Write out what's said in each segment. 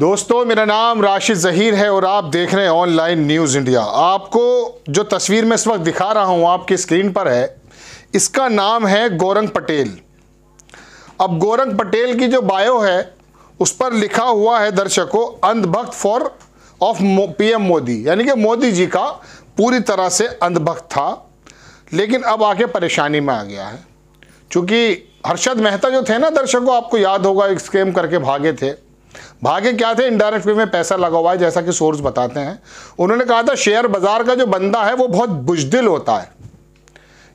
दोस्तों मेरा नाम राशिद ज़हीर है और आप देख रहे हैं ऑनलाइन न्यूज़ इंडिया आपको जो तस्वीर मैं इस वक्त दिखा रहा हूँ आपकी स्क्रीन पर है इसका नाम है गोरंग पटेल अब गोरंग पटेल की जो बायो है उस पर लिखा हुआ है दर्शकों अंधभक्त फॉर ऑफ पीएम मोदी यानी कि मोदी जी का पूरी तरह से अंधभक्त था लेकिन अब आके परेशानी में आ गया है क्योंकि हर्षद मेहता जो थे ना दर्शकों आपको याद होगा एक स्केम करके भागे थे भागे क्या थे इनडायरेक्ट वे में पैसा लगा हुआ है जैसा कि सोर्स बताते हैं उन्होंने कहा था शेयर बाजार का जो बंदा है वो बहुत बुजदिल होता है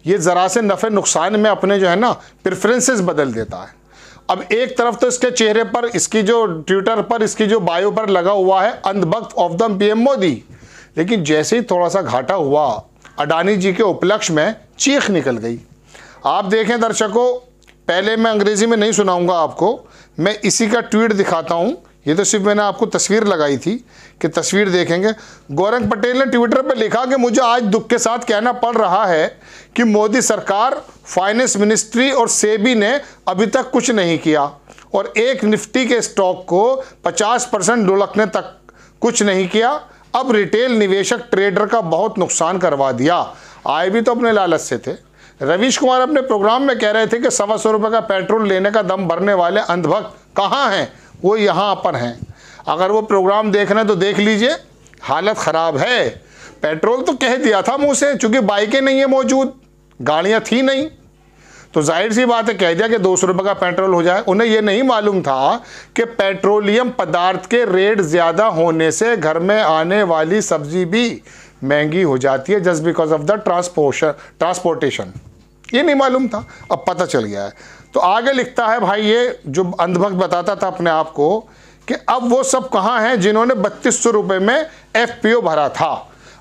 ये ज़रा से नफ़े नुकसान में अपने जो है ना प्रेफरेंसेस बदल देता है अब एक तरफ तो इसके चेहरे पर इसकी जो ट्विटर पर इसकी जो बायो पर लगा हुआ है अंधभक्त ऑफ द पीएम मोदी लेकिन जैसे ही थोड़ा सा घाटा हुआ अडानी जी के उपलक्ष्य में चीख निकल गई आप देखें दर्शकों पहले मैं अंग्रेज़ी में नहीं सुनाऊंगा आपको मैं इसी का ट्वीट दिखाता हूँ ये तो सिर्फ मैंने आपको तस्वीर लगाई थी कि तस्वीर देखेंगे गौरंग पटेल ने ट्विटर पर लिखा कि मुझे आज दुख के साथ कहना पड़ रहा है कि मोदी सरकार फाइनेंस मिनिस्ट्री और सेबी ने अभी तक कुछ नहीं किया और एक निफ्टी के स्टॉक को 50 परसेंट डुलकने तक कुछ नहीं किया अब रिटेल निवेशक ट्रेडर का बहुत नुकसान करवा दिया आए भी तो अपने लालच से थे रवीश कुमार अपने प्रोग्राम में कह रहे थे कि सवा सौ रुपये का पेट्रोल लेने का दम भरने वाले अंधभक्त कहाँ हैं वो यहाँ पर हैं अगर वो प्रोग्राम देखना तो देख लीजिए हालत ख़राब है पेट्रोल तो कह दिया था मुँह से चूँकि बाइकें नहीं है मौजूद गाड़ियाँ थी नहीं तो जाहिर सी बात है कह दिया कि दो सौ रुपये का पेट्रोल हो जाए उन्हें यह नहीं मालूम था कि पेट्रोलियम पदार्थ के रेट ज़्यादा होने से घर में आने वाली सब्जी भी महंगी हो जाती है just because of the transportation transportation ये नहीं मालूम था अब पता चल गया है तो आगे लिखता है भाई ये जो अंधभक्त बताता था अपने आप को कि अब वो सब कहाँ हैं जिन्होंने बत्तीस सौ रुपये में एफ भरा था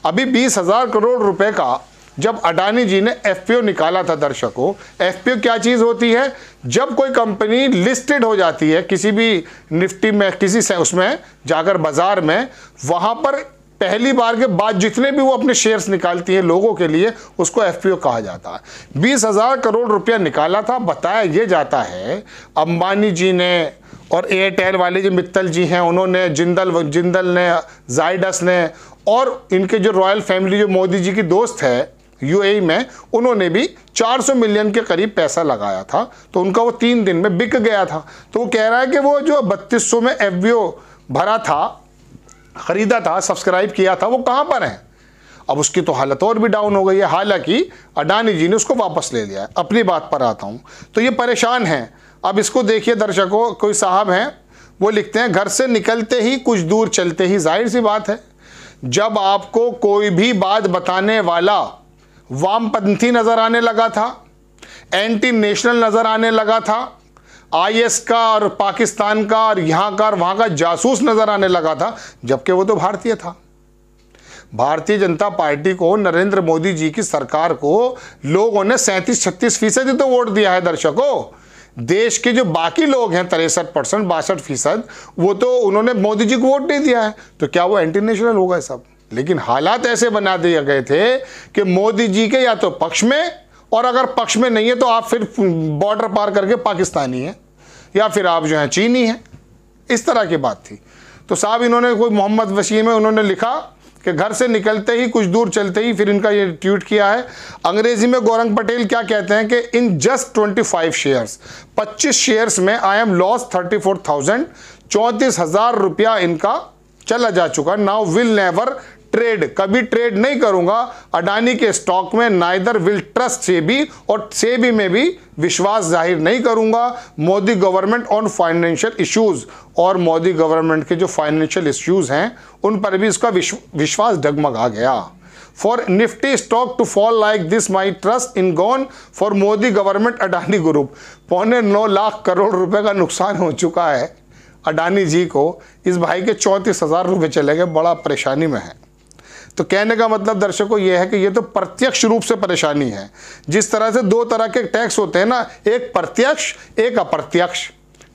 अभी बीस हज़ार करोड़ रुपए का जब अडानी जी ने एफ निकाला था दर्शकों एफ क्या चीज़ होती है जब कोई कंपनी लिस्टेड हो जाती है किसी भी निफ्टी में किसी से उसमें जाकर बाज़ार में वहाँ पर पहली बार के बाद जितने भी वो अपने शेयर्स निकालती है लोगों के लिए उसको एफपीओ कहा जाता है बीस हज़ार करोड़ रुपया निकाला था बताया ये जाता है अंबानी जी ने और एयरटेल वाले जो मित्तल जी हैं उन्होंने जिंदल जिंदल ने जाइडस ने और इनके जो रॉयल फैमिली जो मोदी जी की दोस्त है यूएई e में उन्होंने भी 400 मिलियन के करीब पैसा लगाया था तो उनका वो तीन दिन में बिक गया था तो वो कह रहा है कि वो जो बत्तीस में एफ भरा था ख़रीदा था सब्सक्राइब किया था वो कहाँ पर है अब उसकी तो हालत और भी डाउन हो गई है हालांकि अडानी जी ने उसको वापस ले लिया है अपनी बात पर आता हूँ तो ये परेशान है अब इसको देखिए दर्शकों कोई साहब हैं वो लिखते हैं घर से निकलते ही कुछ दूर चलते ही जाहिर सी बात है जब आपको कोई भी बात बताने वाला वामपंथी नज़र आने लगा था एंटी नेशनल नज़र आने लगा था आईएस का और पाकिस्तान का और यहां का और वहां का जासूस नज़र आने लगा था जबकि वो तो भारतीय था भारतीय जनता पार्टी को नरेंद्र मोदी जी की सरकार को लोगों ने सैंतीस छत्तीस फीसद ही तो वोट दिया है दर्शकों देश के जो बाकी लोग हैं तिरसठ परसेंट बासठ फीसद वो तो उन्होंने मोदी जी को वोट नहीं दिया है तो क्या वो एंटी नेशनल होगा सब लेकिन हालात ऐसे बना दिए गए थे कि मोदी जी के या तो पक्ष में और अगर पक्ष में नहीं है तो आप फिर बॉर्डर पार करके पाकिस्तानी हैं या फिर आप जो हैं चीनी हैं इस तरह की बात थी तो साहब इन्होंने कोई मोहम्मद वसीम है उन्होंने लिखा कि घर से निकलते ही कुछ दूर चलते ही फिर इनका ये ट्वीट किया है अंग्रेजी में गौरंग पटेल क्या कहते हैं कि इन जस्ट 25 शेयर्स 25 शेयर्स में आई एम लॉस 34,000 चौंतीस हज़ार रुपया इनका चला जा चुका नाउ विल नेवर ट्रेड कभी ट्रेड नहीं करूंगा अडानी के स्टॉक में नाइदर विल ट्रस्ट से भी और सेबी में भी विश्वास जाहिर नहीं करूंगा Modi government on financial issues और मोदी गवर्नमेंट के जो फाइनेंशियल इश्यूज हैं उन पर भी इसका विश्वास डगमगा गया for Nifty stock to fall like this my trust in gone for Modi government Adani group पौने नौ लाख करोड़ रुपए का नुकसान हो चुका है अडानी जी को इस भाई के चौंतीस हज़ार रुपये चले गए बड़ा परेशानी में है तो कहने का मतलब दर्शकों यह है कि ये तो प्रत्यक्ष रूप से परेशानी है जिस तरह से दो तरह के टैक्स होते हैं ना एक प्रत्यक्ष एक अप्रत्यक्ष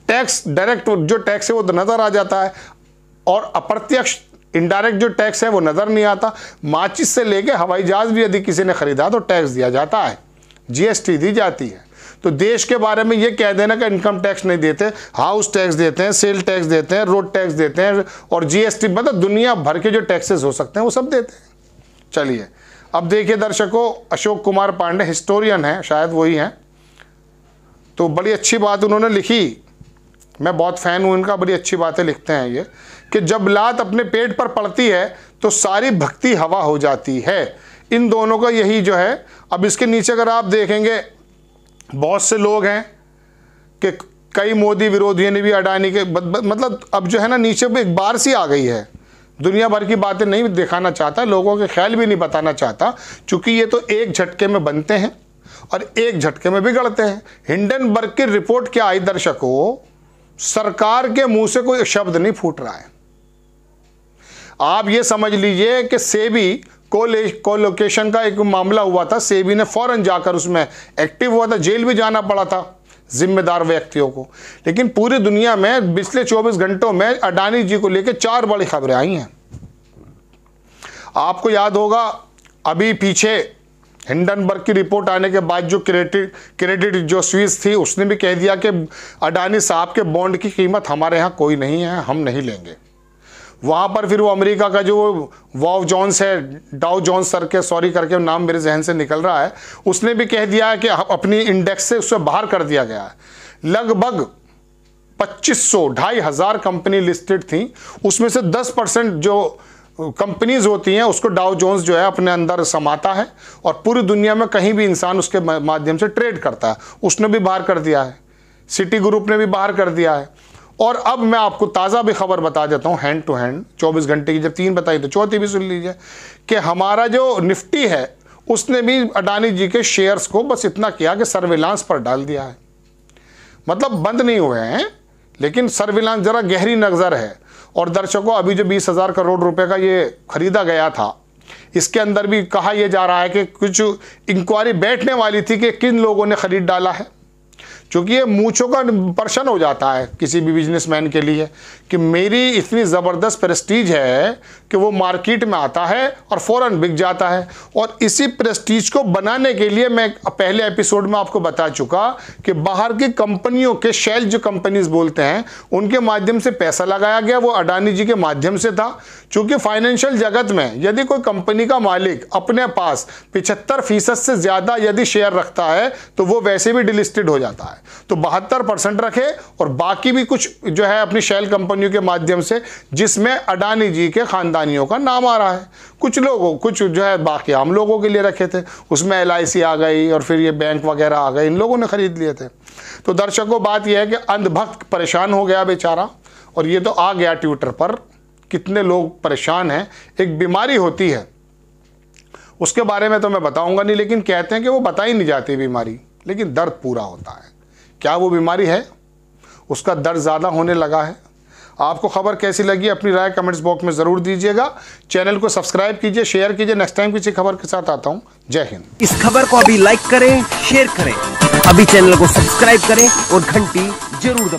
टैक्स डायरेक्ट जो टैक्स है वो तो नज़र आ जाता है और अप्रत्यक्ष इनडायरेक्ट जो टैक्स है वो नज़र नहीं आता माचिस से लेके हवाई जहाज़ भी यदि किसी ने ख़रीदा तो टैक्स दिया जाता है जीएसटी दी जाती है तो देश के बारे में ये कह देना कि इनकम टैक्स नहीं देते हाउस टैक्स देते हैं सेल टैक्स देते हैं रोड टैक्स देते हैं और जीएसटी मतलब दुनिया भर के जो टैक्सेस हो सकते हैं वो सब देते हैं चलिए अब देखिए दर्शकों अशोक कुमार पांडे हिस्टोरियन हैं शायद वही हैं तो बड़ी अच्छी बात उन्होंने लिखी मैं बहुत फ़ैन हूँ इनका बड़ी अच्छी बातें लिखते हैं ये कि जब लात अपने पेट पर पड़ती है तो सारी भक्ति हवा हो जाती है इन दोनों का यही जो है अब इसके नीचे अगर आप देखेंगे बहुत से लोग हैं कि कई मोदी विरोधियों ने भी अडानी के बद, बद, मतलब अब जो है ना नीचे एक बार सी आ गई है दुनिया भर की बातें नहीं दिखाना चाहता लोगों के ख्याल भी नहीं बताना चाहता क्योंकि ये तो एक झटके में बनते हैं और एक झटके में बिगड़ते हैं हिंडनबर्ग की रिपोर्ट क्या आई दर्शकों सरकार के मुंह से कोई शब्द नहीं फूट रहा है आप ये समझ लीजिए कि सेबी कोलोकेशन का एक मामला हुआ था सेबी ने फौरन जाकर उसमें एक्टिव हुआ था जेल भी जाना पड़ा था जिम्मेदार व्यक्तियों को लेकिन पूरी दुनिया में पिछले 24 घंटों में अडानी जी को लेकर चार बड़ी खबरें आई हैं आपको याद होगा अभी पीछे हिंडनबर्ग की रिपोर्ट आने के बाद जो क्रेडिट क्रेडिट जो स्वीस थी उसने भी कह दिया कि अडानी साहब के बॉन्ड की कीमत हमारे यहाँ कोई नहीं है हम नहीं लेंगे वहाँ पर फिर वो अमेरिका का जो वॉव जॉन्स है डाउ जॉन्स सर के सॉरी करके नाम मेरे जहन से निकल रहा है उसने भी कह दिया है कि अपनी इंडेक्स से उससे बाहर कर दिया गया है लगभग पच्चीस सौ ढाई हज़ार कंपनी लिस्टेड थी उसमें से दस परसेंट जो कंपनीज होती हैं उसको डाउ जोन्स जो है अपने अंदर समाता है और पूरी दुनिया में कहीं भी इंसान उसके माध्यम से ट्रेड करता है उसने भी बाहर कर दिया है सिटी ग्रुप ने भी बाहर कर दिया है और अब मैं आपको ताज़ा भी खबर बता देता हूँ हैंड टू हैंड 24 घंटे की जब तीन बताई तो चौथी भी सुन लीजिए कि हमारा जो निफ्टी है उसने भी अडानी जी के शेयर्स को बस इतना किया कि सर्विलांस पर डाल दिया है मतलब बंद नहीं हुए हैं लेकिन सर्विलांस ज़रा गहरी नज़र है और दर्शकों अभी जो बीस हज़ार करोड़ रुपए का ये खरीदा गया था इसके अंदर भी कहा यह जा रहा है कि कुछ इंक्वायरी बैठने वाली थी कि किन लोगों ने खरीद डाला है क्योंकि ये मूछों का प्रश्न हो जाता है किसी भी बिजनेसमैन के लिए कि मेरी इतनी ज़बरदस्त प्रेस्टीज है कि वो मार्केट में आता है और फ़ौरन बिक जाता है और इसी प्रेस्टीज को बनाने के लिए मैं पहले एपिसोड में आपको बता चुका कि बाहर की कंपनियों के शेल जो कंपनीज बोलते हैं उनके माध्यम से पैसा लगाया गया वो अडानी जी के माध्यम से था चूँकि फाइनेंशियल जगत में यदि कोई कंपनी का मालिक अपने पास पिछहत्तर फीसद से ज़्यादा यदि शेयर रखता है तो वो वैसे भी डिलिस्टेड हो जाता है तो बहत्तर परसेंट रखे और बाकी भी कुछ जो है अपनी शैल कंपनियों के माध्यम से जिसमें अडानी जी के ख़ानदानियों का नाम आ रहा है कुछ लोगों कुछ जो है बाकी आम लोगों के लिए रखे थे उसमें एल आ गई और फिर ये बैंक वगैरह आ गए इन लोगों ने ख़रीद लिए थे तो दर्शकों बात यह है कि अंधभक्त परेशान हो गया बेचारा और ये तो आ गया ट्विटर पर कितने लोग परेशान हैं एक बीमारी होती है उसके बारे में तो मैं बताऊंगा नहीं लेकिन कहते हैं कि वो बताई नहीं जाती बीमारी लेकिन दर्द पूरा होता है क्या वो बीमारी है उसका दर्द ज़्यादा होने लगा है आपको खबर कैसी लगी अपनी राय कमेंट्स बॉक्स में ज़रूर दीजिएगा चैनल को सब्सक्राइब कीजिए शेयर कीजिए नेक्स्ट टाइम किसी खबर के साथ आता हूँ जय हिंद इस खबर को अभी लाइक करें शेयर करें अभी चैनल को सब्सक्राइब करें और घंटी जरूर